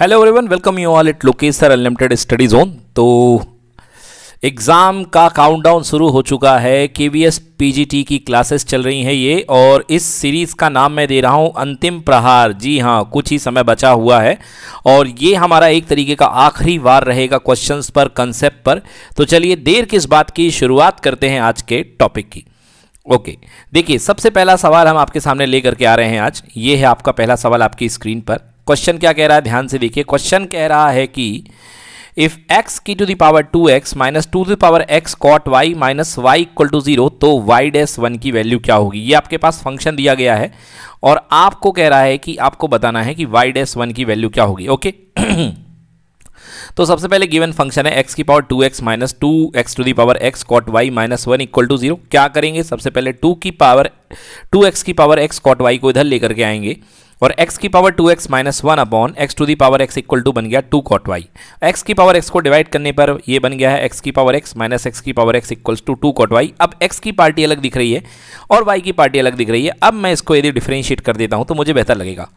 hello everyone welcome you all at लोकेसर sir unlimited study zone तो exam का countdown शुरू हो चुका है के वी एस पी की क्लासेस चल रही हैं ये और इस सीरीज़ का नाम मैं दे रहा हूँ अंतिम प्रहार जी हाँ कुछ ही समय बचा हुआ है और ये हमारा एक तरीके का आखिरी वार रहेगा क्वेश्चंस पर कंसेप्ट पर तो चलिए देर किस बात की शुरुआत करते हैं आज के टॉपिक की ओके देखिए सबसे पहला सवाल हम आपके सामने ले करके आ रहे हैं आज ये है आपका पहला सवाल आपकी स्क्रीन पर क्वेश्चन क्या कह रहा है ध्यान से देखिए क्वेश्चन कह रहा है कि इफ x की to the power two x minus two power x cot y minus y equal to zero तो y डैस वन की वैल्यू क्या होगी ये आपके पास फंक्शन दिया गया है और आपको कह रहा है कि आपको बताना है कि y डैस वन की वैल्यू क्या होगी ओके तो सबसे पहले गिवन फंक्शन है x की power 2x x minus two x to the power x cot y minus one equal to zero क्या करेंगे सबसे पहले 2 की पावर 2x की पावर x कॉट y को इधर लेकर के आएंगे और x की power 2x x minus one upon x to the power x equal to बन गया टू कॉट वाई एक्स की पावर x को डिवाइड करने पर ये बन गया है x की पावर x माइनस एक्स की power x equals to two cot y अब x की पार्टी अलग दिख रही है और y की पार्टी अलग दिख रही है अब मैं इसको यदि डिफ्रेंशिएट कर देता हूँ तो मुझे बेहतर लगेगा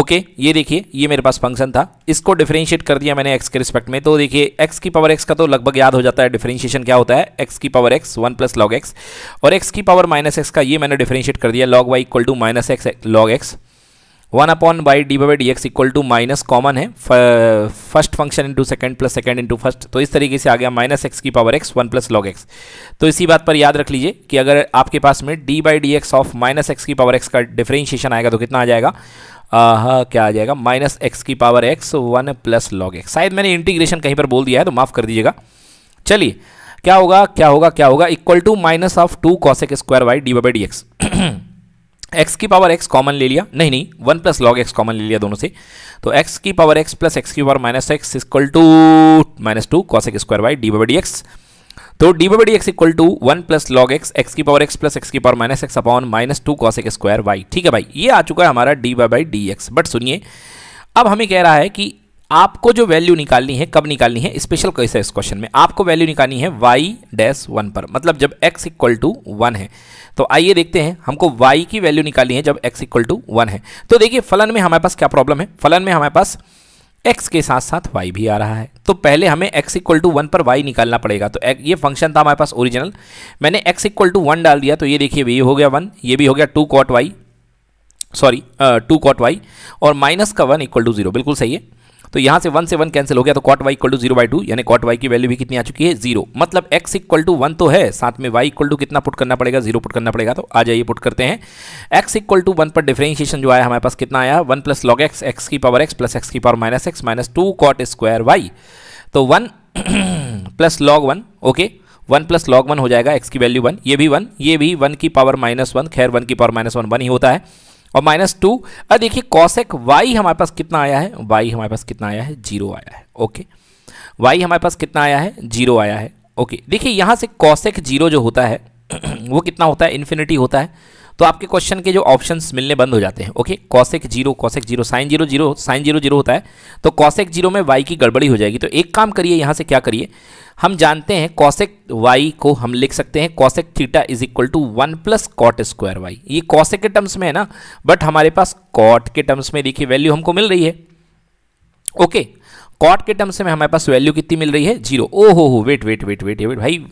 ओके ये देखिए ये मेरे पास फंक्शन था इसको डिफ्रेंशिएट कर दिया मैंने एक्स के रिस्पेक्ट में तो देखिए एक्स की पावर एक्स का तो लगभग याद हो जाता है डिफ्रेंशिएशन क्या होता है एक्स की power x one plus log x और एक्स की पावर माइनस एक्स का ये मैंने डिफ्रेंशिएट कर दिया log y equal to minus x log x one upon by d by d x equal to minus common है first function into second plus second into first तो इस तरीके से आ गया माइनस एक्स की power x one plus log x तो इसी बात पर याद रख लीजिए कि अगर आपके पास में d by d x of minus x की पावर एक्स का डिफ्रेंशिएशन आएगा तो कितना आ जाएगा हाँ क्या आ जाएगा माइनस एक्स की power x one plus log x शायद मैंने इंटीग्रेशन कहीं पर बोल दिया है तो माफ़ कर दीजिएगा चलिए क्या होगा क्या होगा क्या होगा equal to minus of two cosec square y d by d x x की पावर एक्स कॉमन ले लिया नहीं नहीं one plus log x common ले लिया दोनों से तो एक्स की पावर एक्स प्लस एक्स की power minus x equal to minus two cos square by d by d x तो d by d x equal to one plus log x x की power x plus x की power minus x upon minus two cos square y ठीक है भाई ये आ चुका है हमारा d by by d x but सुनिए अब हमें कह रहा है कि आपको जो वैल्यू निकालनी है कब निकालनी है स्पेशल कैसे इस क्वेश्चन में आपको वैल्यू निकालनी है वाई डैश वन पर मतलब जब एक्स इक्वल टू वन है तो आइए देखते हैं हमको वाई की वैल्यू निकालनी है जब एक्स इक्वल टू वन है तो देखिए फलन में हमारे पास क्या प्रॉब्लम है फलन में हमारे पास एक्स के साथ साथ वाई भी आ रहा है तो पहले हमें एक्स इक्वल टू वन पर वाई निकालना पड़ेगा तो ये फंक्शन था हमारे पास ओरिजिनल मैंने एक्स इक्वल टू वन डाल दिया तो ये देखिए ये हो गया वन ये भी हो गया two cot y sorry two cot y और माइनस का वन इक्वल टू जीरो बिल्कुल सही है तो यहाँ से वन से वन कैंसिल हो गया तो cot y equal to zero by two यानी कॉट वाई की वैल्यू भी कितनी आ चुकी है जीरो मतलब एक्स इक्वल टू वन तो है साथ में वाई इक्वल टू कितना पुट करना पड़ेगा जीरो पुट करना पड़ेगा तो आ जाइए पुट करते हैं एक्स इक्वल टू वन पर डिफ्रेंशिएशन जो आया हमारे पास कितना आया one plus log x x की पावर एक्स प्लस एक्स की power minus x minus two cot square y तो one plus log one okay one plus log one हो जाएगा एक्स की वैल्यू वन ये भी वन ये भी वन की पावर माइनस वन खैर वन की पावर माइनस वन वन ही होता है और माइनस टू अब देखिए कॉसेक वाई हमारे पास कितना आया है वाई हमारे पास कितना आया है जीरो आया है ओके वाई हमारे पास कितना आया है जीरो आया है ओके देखिए यहाँ से कॉसेक जीरो जो होता है वो कितना होता है इन्फिनिटी होता है तो आपके क्वेश्चन के जो ऑप्शन मिलने बंद हो जाते हैं okay cosec zero cosec zero sine zero zero sine zero zero होता है तो कॉसेक जीरो में वाई की गड़बड़ी हो जाएगी तो एक काम करिए यहाँ से क्या करिए हम जानते हैं कॉसेक वाई को हम लिख सकते हैं cosec theta is equal to one plus cot square y ये कॉसेक के टर्म्स में है ना बट हमारे पास कॉट के टर्म्स में देखिए वैल्यू हमको मिल रही है ओके कॉट के टर्म्स में हमारे पास वैल्यू कितनी मिल रही है जीरो ओ हो हो wait wait wait wait wait भाई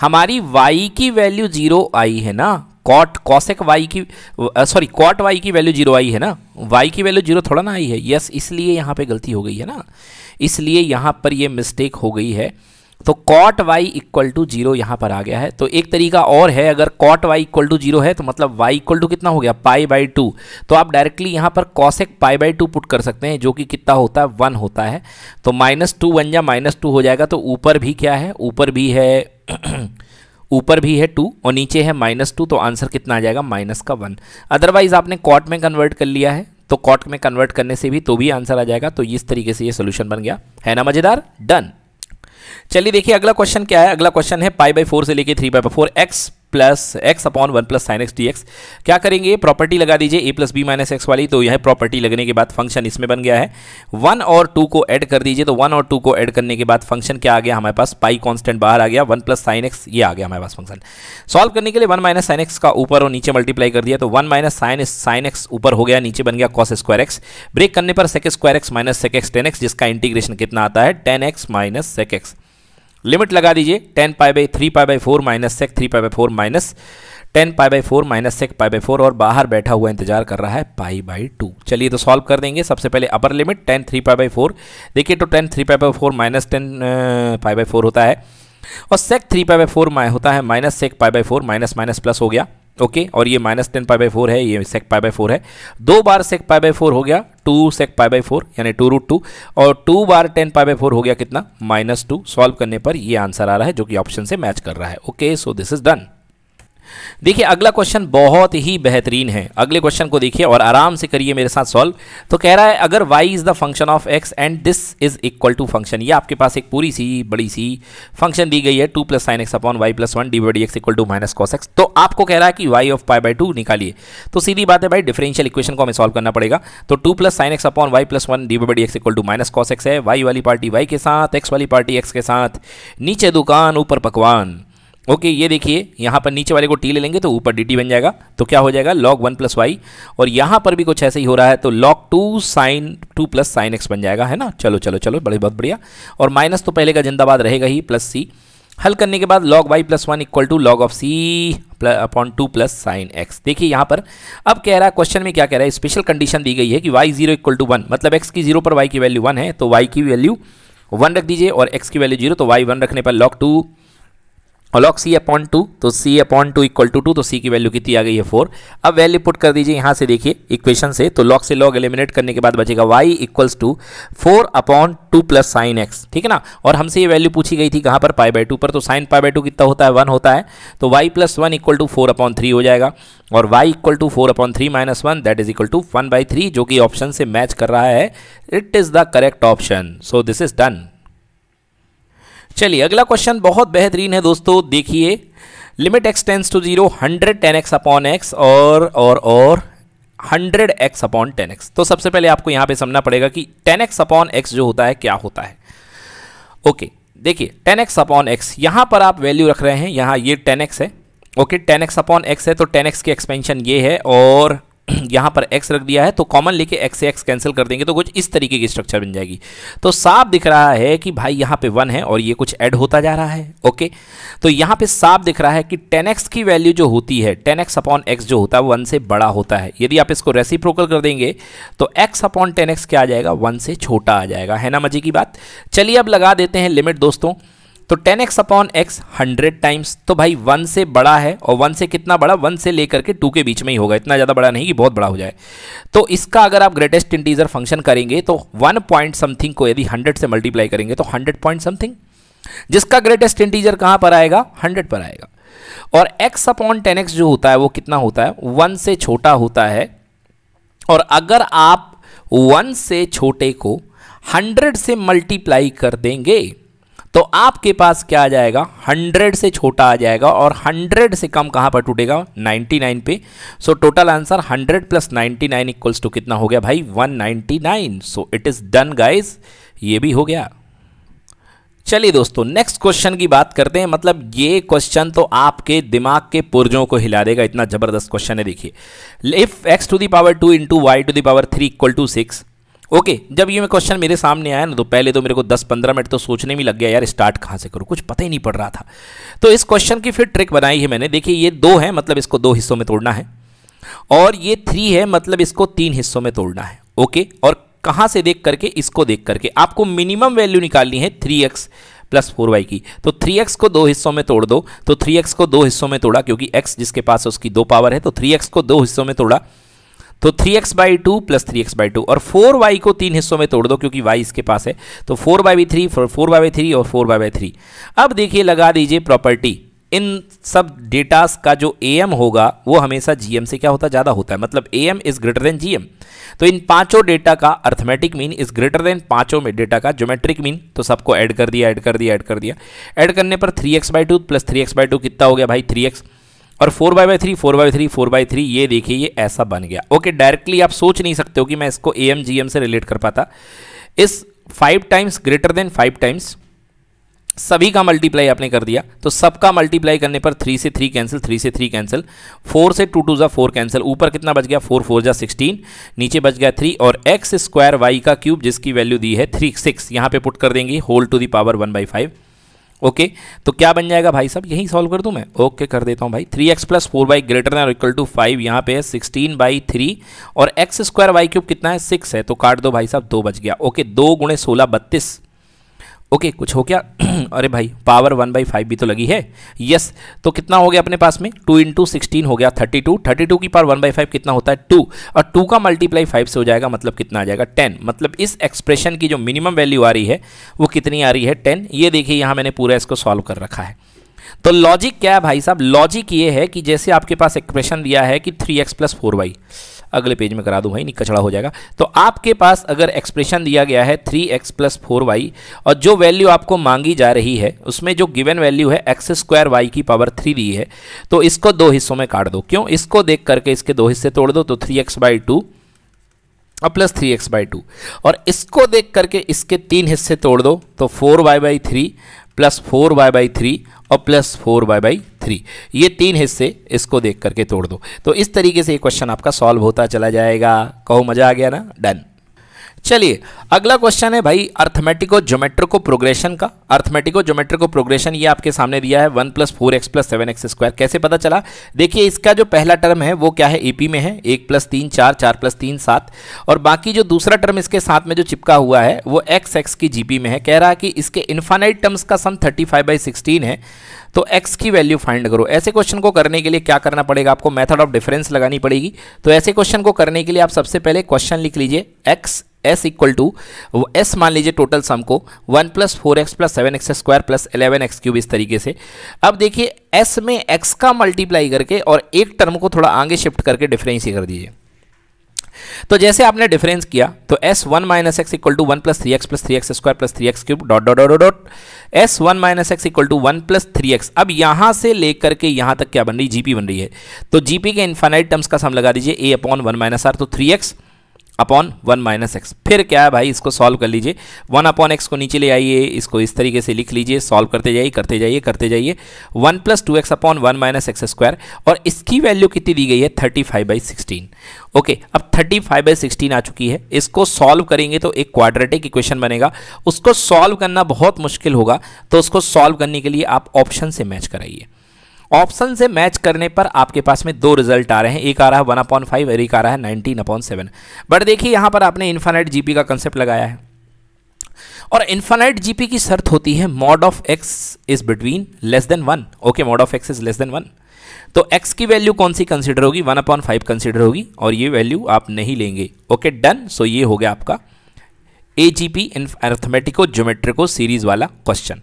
हमारी वाई की वैल्यू जीरो आई है ना कॉट कॉसेक वाई की सॉरी कॉट वाई की वैल्यू जीरो आई है ना वाई की वैल्यू जीरो थोड़ा ना आई है यस इसलिए यहाँ पे गलती हो गई है ना इसलिए यहाँ पर ये मिस्टेक हो गई है तो cot y equal to zero यहाँ पर आ गया है तो एक तरीका और है अगर cot y equal to zero है तो मतलब वाई इक्वल टू कितना हो गया पाई बाई टू तो आप डायरेक्टली यहाँ पर cosec pi by two put कर सकते हैं जो कि कितना होता है वन होता है तो माइनस टू वन या माइनस टू हो जाएगा तो ऊपर भी क्या है ऊपर भी है ऊपर भी है टू और नीचे है माइनस टू तो आंसर कितना आ जाएगा माइनस का वन अदरवाइज आपने कॉट में कन्वर्ट कर लिया है तो कॉट में कन्वर्ट करने से भी तो भी आंसर आ जाएगा तो इस तरीके से ये सोल्यूशन बन गया है ना मजेदार डन चलिए देखिए अगला क्वेश्चन क्या है अगला क्वेश्चन है पाई बाई फोर से लेके three by four x plus x upon one plus sine x d x क्या करेंगे प्रॉपर्टी लगा दीजिए A plus B minus x वाली तो यह प्रॉपर्टी लगने के बाद फंक्शन इसमें बन गया है वन और टू को ऐड कर दीजिए तो वन और टू को ऐड करने के बाद फंक्शन क्या आ गया हमारे पास पाई कॉन्स्टेंट बाहर आ गया वन प्लस साइन एक्स ये आ गया हमारे पास फंक्शन सॉल्व करने के लिए वन माइनस साइन एक्स का ऊपर और नीचे मल्टीप्लाई कर दिया तो one minus sine sine x ऊपर हो गया नीचे बन गया कॉस स्क्वायर एक्स ब्रेक करने पर sec square x minus sec x tan x जिसका इंटीग्रेशन कितना आता है tan x minus sec x limit लगा दीजिए tan pi by three pi by four minus sec three pi by four minus tan pi by four minus sec pi by four और बाहर बैठा हुआ इंतजार कर रहा है पाई बाई टू चलिए तो सॉल्व कर देंगे सबसे पहले upper limit tan three pi by four देखिए तो tan three pi by four minus tan pi by four होता है और sec three pi by four होता है minus sec pi by four minus minus plus हो गया ओके और ये minus tan pi by four है ये सेक पाई बाई फोर है दो बार सेक पाई बाई फोर हो गया two sec pi by four यानी टू रूट टू और टू बार टेन पाई बाई फोर हो गया कितना माइनस टू सॉल्व करने पर ये आंसर आ रहा है जो कि ऑप्शन से मैच कर रहा है okay so this is done देखिए अगला क्वेश्चन बहुत ही बेहतरीन है अगले क्वेश्चन को देखिए और आराम से करिए मेरे साथ सॉल्व तो कह रहा है अगर y is the function of x and this is equal to function ये आपके पास एक पूरी सी बड़ी सी फंक्शन दी गई है two plus sine x upon y plus one d d x equal to minus cos x तो आपको कह रहा है कि y of pi by two निकालिए तो सीधी बात है भाई डिफरेंशियल इक्वेशन को हमें सॉल्व करना पड़ेगा तो two plus sine x upon y plus one d d x equal to minus cos x है वाई वाली पार्टी वाई के साथ एक्स वाली पार्टी एक्स के साथ नीचे दुकान ऊपर पकवान ओके ये देखिए यहाँ पर नीचे वाले को टी ले लेंगे तो ऊपर डी टी बन जाएगा तो क्या हो जाएगा लॉग वन प्लस वाई और यहाँ पर भी कुछ ऐसे ही हो रहा है तो log two sine two plus sine x बन जाएगा है ना चलो चलो चलो बड़े बहुत बढ़िया और माइनस तो पहले का जिंदाबाद रहेगा ही प्लस सी हल करने के बाद log y plus one equal to log of C upon two plus sine x देखिए यहाँ पर अब कह रहा है क्वेश्चन में क्या कह रहा है स्पेशल कंडीशन दी गई है कि y zero equal to one मतलब एक्स की जीरो पर वाई की वैल्यू वन है तो वाई की वैल्यू वन रख दीजिए और एक्स की वैल्यू जीरो तो वाई वन रखने पर लॉग टू और लॉक सी अपॉन टू तो C upon two equal to two तो सी की वैल्यू कितनी आ गई है फोर अब वैल्यू पुट कर दीजिए यहाँ से देखिए इक्वेशन से तो लॉक से लॉग एलिमिनेट करने के बाद बचेगा y equals to four upon two plus sine x ठीक है ना और हमसे ये वैल्यू पूछी गई थी कहाँ पर पाई बाई टू पर तो साइन पाई बाई टू कितना होता है वन होता है तो y plus one equal to four upon three हो जाएगा और y equal to four upon three minus one that is equal to one by three जो कि ऑप्शन से मैच कर रहा है it is the correct option so this is done चलिए अगला क्वेश्चन बहुत बेहतरीन है दोस्तों देखिए limit x tends to zero hundred tan x upon x और और और hundred x upon tan x तो सबसे पहले आपको यहाँ पे समझना पड़ेगा कि टेन एक्स अपॉन एक्स जो होता है क्या होता है ओके देखिए टेन एक्स अपॉन एक्स यहाँ पर आप वैल्यू रख रहे हैं यहाँ ये टेन एक्स है okay tan x upon x है तो टेन एक्स की एक्सपेंशन ये है और यहां पर एक्स रख दिया है तो कॉमन लेके एक्स से एक्स कैंसिल कर देंगे तो कुछ इस तरीके की स्ट्रक्चर बन जाएगी तो साफ दिख रहा है कि भाई यहां पे वन है और ये कुछ ऐड होता जा रहा है ओके तो यहां पे साफ दिख रहा है कि टेन एक्स की वैल्यू जो होती है टेन एक्स अपॉन एक्स जो होता है वन से बड़ा होता है यदि आप इसको रेसिप्रोकल कर देंगे तो एक्स अपॉन टेन एक्स क्या आ जाएगा वन से छोटा आ जाएगा है ना मजे की बात चलिए अब लगा देते हैं लिमिट दोस्तों तो tan x upon x hundred times तो भाई वन से बड़ा है और वन से कितना बड़ा वन से लेकर के टू के बीच में ही होगा इतना ज़्यादा बड़ा नहीं कि बहुत बड़ा हो जाए तो इसका अगर आप ग्रेटेस्ट इंटीजर फंक्शन करेंगे तो वन पॉइंट समथिंग को यदि हंड्रेड से मल्टीप्लाई करेंगे तो हंड्रेड पॉइंट समथिंग जिसका ग्रेटेस्ट इंटीजर कहाँ पर आएगा हंड्रेड पर आएगा और एक्स अपॉन टेन एक्स जो होता है वो कितना होता है वन से छोटा होता है और अगर आप वन से छोटे को हंड्रेड से मल्टीप्लाई कर देंगे तो आपके पास क्या आ जाएगा 100 से छोटा आ जाएगा और 100 से कम कहां पर टूटेगा 99 पे so total answer 100 plus 99 nine equals to कितना हो गया भाई 199 so it is done guys ये भी हो गया चलिए दोस्तों नेक्स्ट क्वेश्चन की बात करते हैं मतलब ये क्वेश्चन तो आपके दिमाग के पुर्जों को हिला देगा इतना ज़बरदस्त क्वेश्चन है देखिए if x to the power power two into y to the power power three equal to six okay जब ये क्वेश्चन मेरे सामने आया ना तो पहले तो मेरे को 10-15 मिनट तो सोचने में लग गया यार स्टार्ट कहाँ से करूँ कुछ पता ही नहीं पड़ रहा था तो इस क्वेश्चन की फिर ट्रिक बनाई है मैंने देखिए ये दो है मतलब इसको दो हिस्सों में तोड़ना है और ये थ्री है मतलब इसको तीन हिस्सों में तोड़ना है ओके और कहाँ से देख करके इसको देख करके आपको मिनिमम वैल्यू निकालनी है three x plus four y की तो थ्री एक्स को दो हिस्सों में तोड़ दो तो थ्री एक्स को दो हिस्सों में तोड़ा क्योंकि एक्स जिसके पास उसकी दो पावर है तो थ्री एक्स को दो हिस्सों में तोड़ा तो three x by two plus three x by two और फोर वाई को तीन हिस्सों में तोड़ दो क्योंकि वाई इसके पास है तो four y by three four y by three और फोर बाई बाई थ्री अब देखिए लगा दीजिए प्रॉपर्टी इन सब डेटास का जो ए एम होगा वो हमेशा जी एम से क्या होता ज़्यादा होता है मतलब A M is greater than G M तो इन पांचों डेटा का arithmetic mean is greater than पांचों में डेटा का ज्योमेट्रिक मीन तो सबको ऐड कर दिया ऐड कर दिया ऐड कर दिया ऐड करने पर three x by two plus three x by two कितना हो गया भाई थ्री एक्स और four y by three four by three four by three ये देखिए ये ऐसा बन गया ओके डायरेक्टली आप सोच नहीं सकते हो कि मैं इसको ए एम जी एम से रिलेट कर पाता इस five times greater than five times सभी का मल्टीप्लाई आपने कर दिया तो सबका मल्टीप्लाई करने पर थ्री से थ्री कैंसिल थ्री से थ्री कैंसिल फोर से टू टू ज़ा फोर कैंसिल ऊपर कितना बच गया फोर फोर ज़ा सिक्सटीन नीचे बच गया थ्री और एक्स स्क्वायर वाई का क्यूब जिसकी वैल्यू दी है थ्री सिक्स यहाँ पे पुट कर देंगे whole to the power one by five okay तो क्या बन जाएगा भाई साहब यही सॉल्व कर दूं मैं ओके कर देता हूं भाई three x plus four y greater than equal to five यहाँ पे है सिक्सटीन बाई थ्री और एक्स स्क्वायर वाई क्यूब कितना है सिक्स है तो काट दो भाई साहब दो बच गया ओके दो गुणे सोलह बत्तीस ओके कुछ हो क्या अरे भाई पावर वन बाई फाइव भी तो लगी है यस तो कितना हो गया अपने पास में टू इंटू सिक्सटीन हो गया थर्टी टू थर्टी टू की पावर वन बाई फाइव कितना होता है टू और टू का मल्टीप्लाई फाइव से हो जाएगा मतलब कितना आ जाएगा टेन मतलब इस एक्सप्रेशन की जो मिनिमम वैल्यू आ रही है वो कितनी आ रही है टेन ये देखिए यहाँ मैंने पूरा इसको सॉल्व कर रखा है तो लॉजिक क्या है भाई साहब लॉजिक ये है कि जैसे आपके पास एक्सप्रेशन दिया है कि three x plus four y अगले पेज में करा दूँ भाई नहीं कचड़ा हो जाएगा तो आपके पास अगर एक्सप्रेशन दिया गया है three x plus four y और जो वैल्यू आपको मांगी जा रही है उसमें जो गिवन वैल्यू है एक्स स्क्वायर वाई की पावर थ्री दी है तो इसको दो हिस्सों में काट दो क्यों इसको देख करके इसके दो हिस्से तोड़ दो तो थ्री एक्स बाई टू और plus three x by two और इसको देख करके इसके तीन हिस्से तोड़ दो तो four y by three plus four y by three और plus four y by three ये तीन हिस्से इसको देख करके तोड़ दो तो इस तरीके से ये क्वेश्चन आपका सॉल्व होता चला जाएगा कहो मज़ा आ गया ना डन चलिए अगला क्वेश्चन है भाई अर्थमेटिको ज्योमेट्रिक को प्रोग्रेशन का अर्थमेटिको ज्योमेट्रिक को प्रोग्रेशन ये आपके सामने दिया है one plus four x plus seven x square कैसे पता चला देखिए इसका जो पहला टर्म है वो क्या है एपी e में है एक प्लस तीन चार चार प्लस तीन सात और बाकी जो दूसरा टर्म इसके साथ में जो चिपका हुआ है वो एक्स एक्स की जीपी में है कह रहा है कि इसके इन्फानाइट टर्म्स का sum thirty five by sixteen है तो एक्स की वैल्यू फाइंड करो ऐसे क्वेश्चन को करने के लिए क्या करना पड़ेगा आपको मेथड ऑफ डिफरेंस लगानी पड़ेगी तो ऐसे क्वेश्चन को करने के लिए आप सबसे पहले क्वेश्चन लिख लीजिए x S equal to S मान लीजिए टोटल सम को one plus four x plus seven x square plus eleven x cube इस तरीके से अब देखिए एस में एक्स का मल्टीप्लाई करके और एक टर्म को थोड़ा आगे शिफ्ट करके डिफरेंस कर दीजिए तो जैसे आपने डिफरेंस किया तो S one minus x equal to one plus three x plus three x square plus three x cube dot dot dot dot S one minus x equal to one plus three x अब यहां से लेकर के यहां तक क्या बन रही जीपी बन रही है तो जीपी के इन्फाइनाइट टर्म्स का सम लगा दीजिए a upon one minus r तो three x upon one minus x फिर क्या है भाई इसको सॉल्व कर लीजिए वन अपॉन एक्स को नीचे ले आइए इसको इस तरीके से लिख लीजिए सॉल्व करते जाइए करते जाइए करते जाइए one plus two x upon one minus x square और इसकी वैल्यू कितनी दी गई है thirty five by sixteen okay अब थर्टी फाइव बाई सिक्सटीन आ चुकी है इसको सॉल्व करेंगे तो एक क्वाड्रेटिक इक्वेशन बनेगा उसको सॉल्व करना बहुत मुश्किल होगा तो उसको सॉल्व करने के लिए आप ऑप्शन से मैच कराइए ऑप्शन से मैच करने पर आपके पास में दो रिजल्ट आ रहे हैं एक आ रहा है वन अपॉन फाइव और एक आ रहा है नाइनटीन अपॉन सेवन बट देखिए यहां पर आपने इन्फानाइट जीपी का कंसेप्ट लगाया है और इन्फानाइट जीपी की शर्त होती है mod of x is between less than one okay mod of x is less than one तो एक्स की वैल्यू कौन सी कंसिडर होगी वन अपॉन फाइव कंसिडर होगी और ये वैल्यू आप नहीं लेंगे ओके डन सो ये हो गया आपका ए जी पी इन अर्थमेटिको ज्योमेट्रिको सीरीज वाला question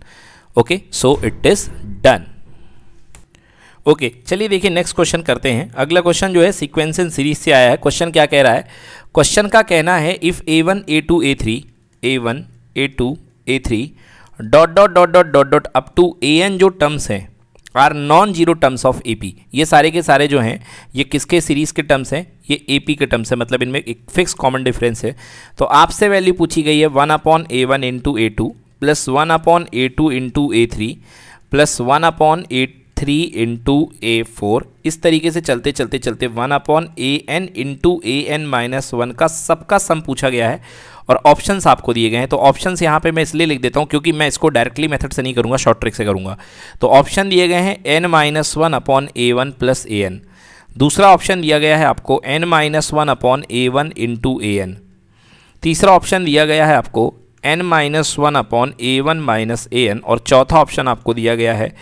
okay so it is done okay चलिए देखिए नेक्स्ट क्वेश्चन करते हैं अगला क्वेश्चन जो है सिक्वेंस एंड सीरीज से आया है क्वेश्चन क्या कह रहा है क्वेश्चन का कहना है if a one a two a three a one a two a three dot dot dot dot dot dot up to a n जो टर्म्स हैं are non zero terms of A P ये सारे के सारे जो हैं ये किसके सीरीज़ के टर्म्स हैं ये ए पी के टर्म्स हैं मतलब इनमें एक फिक्स कॉमन डिफरेंस है तो आपसे वैल्यू पूछी गई है one upon a one into a two plus one upon a two into a three plus one upon a three into a four इस तरीके से चलते चलते चलते one upon a n into a n minus one का सबका सम पूछा गया है और ऑप्शंस आपको दिए गए हैं तो ऑप्शंस यहाँ पे मैं इसलिए लिख देता हूँ क्योंकि मैं इसको डायरेक्टली मेथड से नहीं करूँगा शॉर्ट ट्रिक से करूँगा तो ऑप्शन दिए गए हैं n minus one upon a one plus a n दूसरा ऑप्शन दिया गया है आपको n minus one upon a one into a n तीसरा ऑप्शन दिया गया है आपको n minus one upon a one minus a n और चौथा ऑप्शन आपको दिया गया है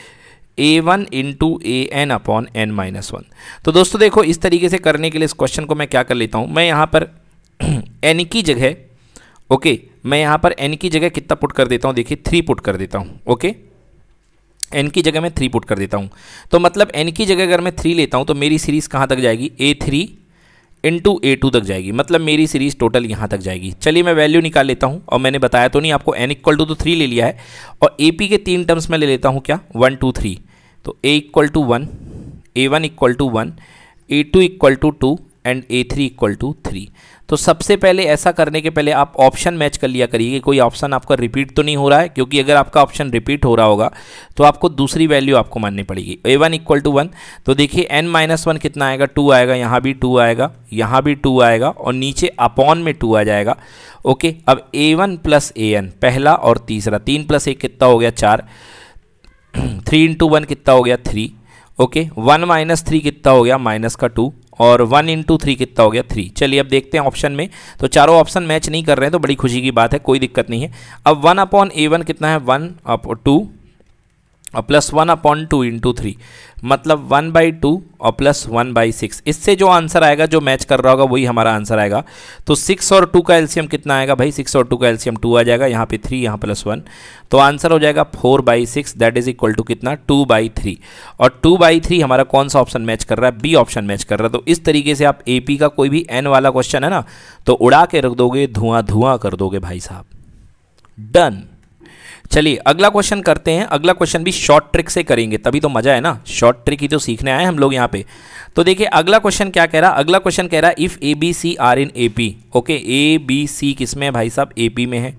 a one into a n upon n minus one तो दोस्तों देखो इस तरीके से करने के लिए इस क्वेश्चन को मैं क्या कर लेता हूँ मैं यहाँ पर एन की जगह ओके मैं यहाँ पर एन की जगह कितना पुट कर देता हूँ देखिए थ्री पुट कर देता हूँ ओके एन की जगह मैं थ्री पुट कर देता हूँ तो मतलब एन की जगह अगर मैं थ्री लेता हूँ तो मेरी सीरीज़ कहाँ तक जाएगी a three into a two तक जाएगी मतलब मेरी सीरीज़ टोटल यहाँ तक जाएगी चलिए मैं वैल्यू निकाल लेता हूँ और मैंने बताया तो नहीं आपको एन इक्वल टू तो थ्री ले लिया है और ए पी के तीन टर्म्स में ले लेता हूँ क्या वन टू थ्री तो a equal to one a one equal to one a two equal to two and a three equal to three तो सबसे पहले ऐसा करने के पहले आप ऑप्शन मैच कर लिया करिए कि कोई ऑप्शन आपका रिपीट तो नहीं हो रहा है क्योंकि अगर आपका ऑप्शन रिपीट हो रहा होगा तो आपको दूसरी वैल्यू आपको माननी पड़ेगी a one equal to one तो देखिए एन माइनस वन कितना आएगा टू आएगा यहाँ भी टू आएगा यहाँ भी टू आएगा और नीचे अपॉन में टू आ जाएगा ओके अब a one plus a n पहला और तीसरा तीन प्लस एक कितना हो गया चार थ्री इंटू वन कितना हो गया three okay one minus three कितना हो गया माइनस का टू और वन इंटू थ्री कितना हो गया थ्री चलिए अब देखते हैं ऑप्शन में तो चारों ऑप्शन मैच नहीं कर रहे हैं तो बड़ी खुशी की बात है कोई दिक्कत नहीं है अब वन अपॉन ए वन कितना है वन अप टू और plus one upon two into three मतलब वन बाई टू और प्लस वन बाई सिक्स इससे जो आंसर आएगा जो मैच कर रहा होगा वही हमारा आंसर आएगा तो सिक्स और टू का एल्सियम कितना आएगा भाई सिक्स और टू का एल्सियम टू आ जाएगा यहाँ पे थ्री यहाँ प्लस वन तो आंसर हो जाएगा four by six that is equal to कितना टू बाई थ्री और टू बाई थ्री हमारा कौन सा ऑप्शन मैच कर रहा है बी ऑप्शन मैच कर रहा है तो इस तरीके से आप ए का कोई भी एन वाला क्वेश्चन है ना तो उड़ा के रख दोगे धुआं धुआं कर दोगे भाई साहब डन चलिए अगला क्वेश्चन करते हैं अगला क्वेश्चन भी शॉर्ट ट्रिक से करेंगे तभी तो मजा है ना शॉर्ट ट्रिक ही तो सीखने आए हम लोग यहाँ पे तो देखिए अगला क्वेश्चन क्या कह रहा अगला क्वेश्चन कह रहा if a b c are in A P okay a b c किस में है भाई साहब ए पी में है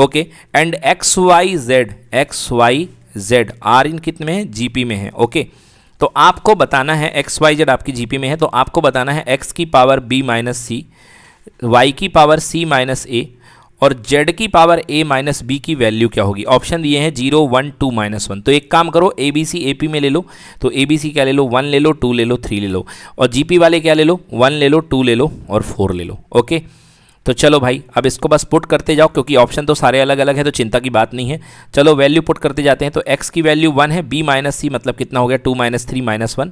okay and x y z x y z are in कितने में है जी पी में है ओके तो आपको बताना है एक्स वाई जेड आपकी जी पी में है तो आपको बताना है एक्स की power b minus c y की पावर सी माइनस ए और z की पावर a माइनस बी की वैल्यू क्या होगी ऑप्शन दिए हैं zero one two minus one तो एक काम करो ए बी सी ए पी में ले लो तो ए बी सी क्या ले लो वन ले लो टू ले लो थ्री ले लो और जी पी वाले क्या ले लो वन ले लो टू ले लो और फोर ले लो ओके तो चलो भाई अब इसको बस पुट करते जाओ क्योंकि ऑप्शन तो सारे अलग अलग है तो चिंता की बात नहीं है चलो वैल्यू पुट करते जाते हैं तो एक्स की वैल्यू वन है बी माइनस सी मतलब कितना हो गया two minus three minus one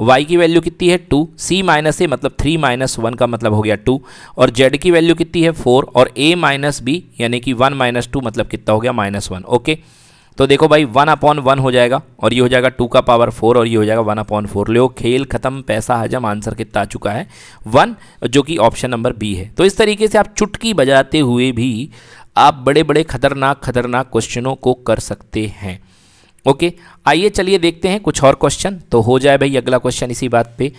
y की वैल्यू कितनी है टू सी माइनस ए मतलब थ्री माइनस वन का मतलब हो गया टू और जेड की वैल्यू कितनी है फोर और ए माइनस बी यानी कि वन माइनस टू मतलब कितना हो गया माइनस वन ओके तो देखो भाई वन अपॉन वन हो जाएगा और ये हो जाएगा टू का पावर फोर और ये हो जाएगा वन अपॉन फोर लो खेल खत्म पैसा हजम आंसर कितना आ चुका है वन जो कि ऑप्शन नंबर बी है तो इस तरीके से आप चुटकी बजाते हुए भी आप बड़े बड़े खतरनाक खतरनाक क्वेश्चनों को कर सकते हैं ओके आइए चलिए देखते हैं कुछ और क्वेश्चन तो हो जाए भाई अगला क्वेश्चन इसी बात पर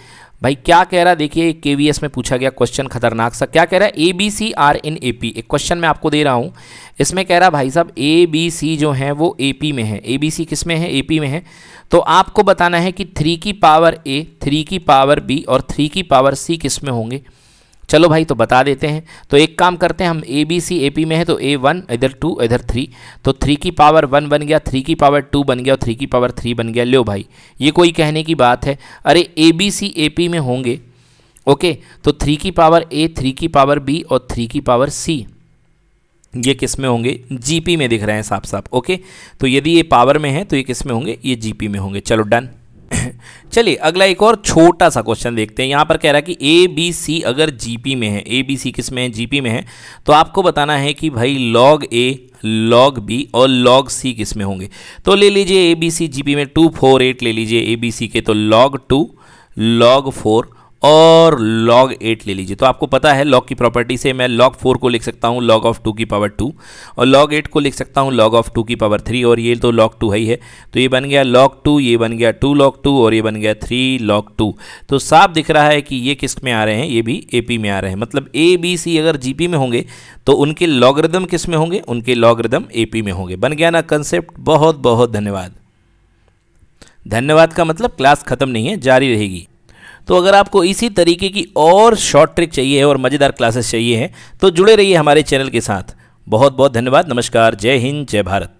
भाई क्या कह रहा देखिए के में पूछा गया क्वेश्चन खतरनाक सा क्या कह रहा है a b c are in A P एक क्वेश्चन मैं आपको दे रहा हूँ इसमें कह रहा भाई साहब ए बी सी जो है वो ए पी में है ए बी सी किस में है ए पी में है तो आपको बताना है कि थ्री की पावर ए थ्री की पावर बी और थ्री की पावर सी किस में होंगे चलो भाई तो बता देते हैं तो एक काम करते हैं हम ए बी सी ए पी में है तो ए वन इधर टू इधर थ्री तो थ्री की पावर वन बन गया थ्री की पावर टू बन गया और थ्री की पावर थ्री बन गया लो भाई ये कोई कहने की बात है अरे ए बी सी ए पी में होंगे ओके तो थ्री की पावर ए थ्री की पावर बी और थ्री की पावर सी ये किस में होंगे पी में दिख रहे हैं साफ साफ ओके तो यदि ये पावर में है तो ये किस में होंगे ये पी में होंगे चलो डन चलिए अगला एक और छोटा सा क्वेश्चन देखते हैं यहाँ पर कह रहा है कि ए बी सी अगर जीपी में है ए बी सी किस में है जीपी में है तो आपको बताना है कि भाई लॉग ए लॉग बी और लॉग सी किस में होंगे तो ले लीजिए ए बी सी जी में टू फोर एट ले लीजिए ए बी सी के तो लॉग टू लॉग फोर और log एट ले लीजिए तो आपको पता है log की प्रॉपर्टी से मैं log फोर को लिख सकता हूँ log ऑफ टू की पावर टू और log एट को लिख सकता हूँ log ऑफ टू की पावर थ्री और ये तो log टू है ही है तो ये बन गया log टू ये बन गया टू log टू और ये बन गया थ्री log टू तो साफ दिख रहा है कि ये किस में आ रहे हैं ये भी ए पी में आ रहे हैं मतलब ए बी सी अगर जी पी में होंगे तो उनके लॉगरिदम किस में होंगे उनके लॉगरिदम ए पी में होंगे बन गया ना कंसेप्ट बहुत बहुत धन्यवाद धन्यवाद का मतलब क्लास खत्म नहीं है जारी रहेगी तो अगर आपको इसी तरीके की और शॉर्ट ट्रिक चाहिए है और मज़ेदार क्लासेस चाहिए हैं तो जुड़े रहिए हमारे चैनल के साथ बहुत बहुत धन्यवाद नमस्कार जय हिंद जय भारत